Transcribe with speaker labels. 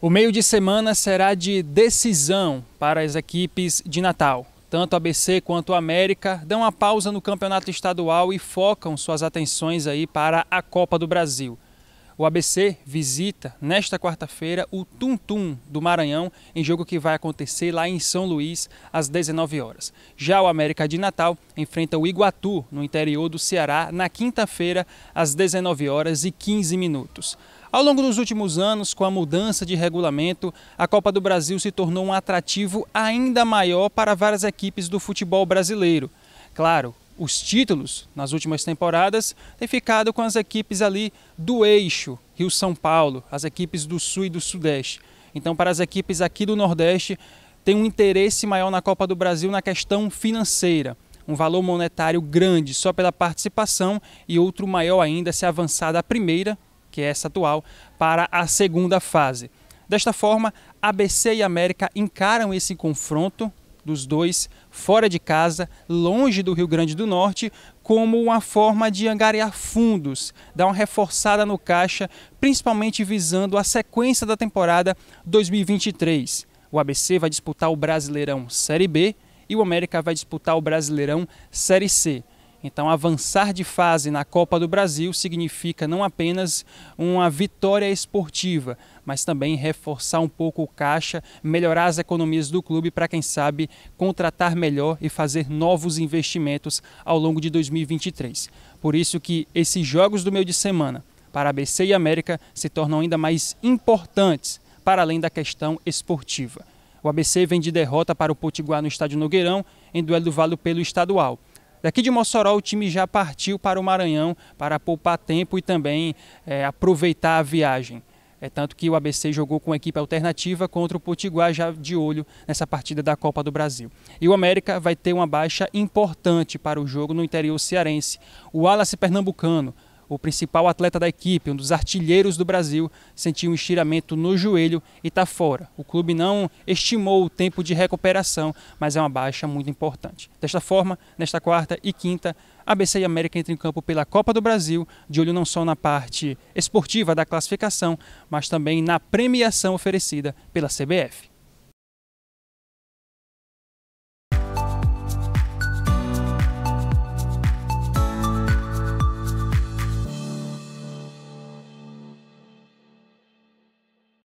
Speaker 1: O meio de semana será de decisão para as equipes de Natal. Tanto a ABC quanto a América dão a pausa no campeonato estadual e focam suas atenções aí para a Copa do Brasil. O ABC visita nesta quarta-feira o Tum Tum do Maranhão em jogo que vai acontecer lá em São Luís às 19 horas. Já o América de Natal enfrenta o Iguatu no interior do Ceará na quinta-feira às 19 horas e 15 minutos. Ao longo dos últimos anos, com a mudança de regulamento, a Copa do Brasil se tornou um atrativo ainda maior para várias equipes do futebol brasileiro. Claro, os títulos nas últimas temporadas têm ficado com as equipes ali do eixo, Rio-São Paulo, as equipes do Sul e do Sudeste. Então, para as equipes aqui do Nordeste, tem um interesse maior na Copa do Brasil na questão financeira um valor monetário grande só pela participação e outro maior ainda se avançar da primeira que é essa atual, para a segunda fase. Desta forma, ABC e América encaram esse confronto dos dois fora de casa, longe do Rio Grande do Norte, como uma forma de angariar fundos, dar uma reforçada no caixa, principalmente visando a sequência da temporada 2023. O ABC vai disputar o Brasileirão Série B e o América vai disputar o Brasileirão Série C. Então, avançar de fase na Copa do Brasil significa não apenas uma vitória esportiva, mas também reforçar um pouco o caixa, melhorar as economias do clube para, quem sabe, contratar melhor e fazer novos investimentos ao longo de 2023. Por isso que esses jogos do meio de semana para ABC e América se tornam ainda mais importantes, para além da questão esportiva. O ABC vem de derrota para o Potiguar no estádio Nogueirão, em duelo do Valo pelo estadual. Daqui de Mossoró, o time já partiu para o Maranhão para poupar tempo e também é, aproveitar a viagem. É tanto que o ABC jogou com equipe alternativa contra o Potiguar, já de olho nessa partida da Copa do Brasil. E o América vai ter uma baixa importante para o jogo no interior cearense. O Wallace Pernambucano o principal atleta da equipe, um dos artilheiros do Brasil, sentiu um estiramento no joelho e está fora. O clube não estimou o tempo de recuperação, mas é uma baixa muito importante. Desta forma, nesta quarta e quinta, ABC e América entram em campo pela Copa do Brasil, de olho não só na parte esportiva da classificação, mas também na premiação oferecida pela CBF.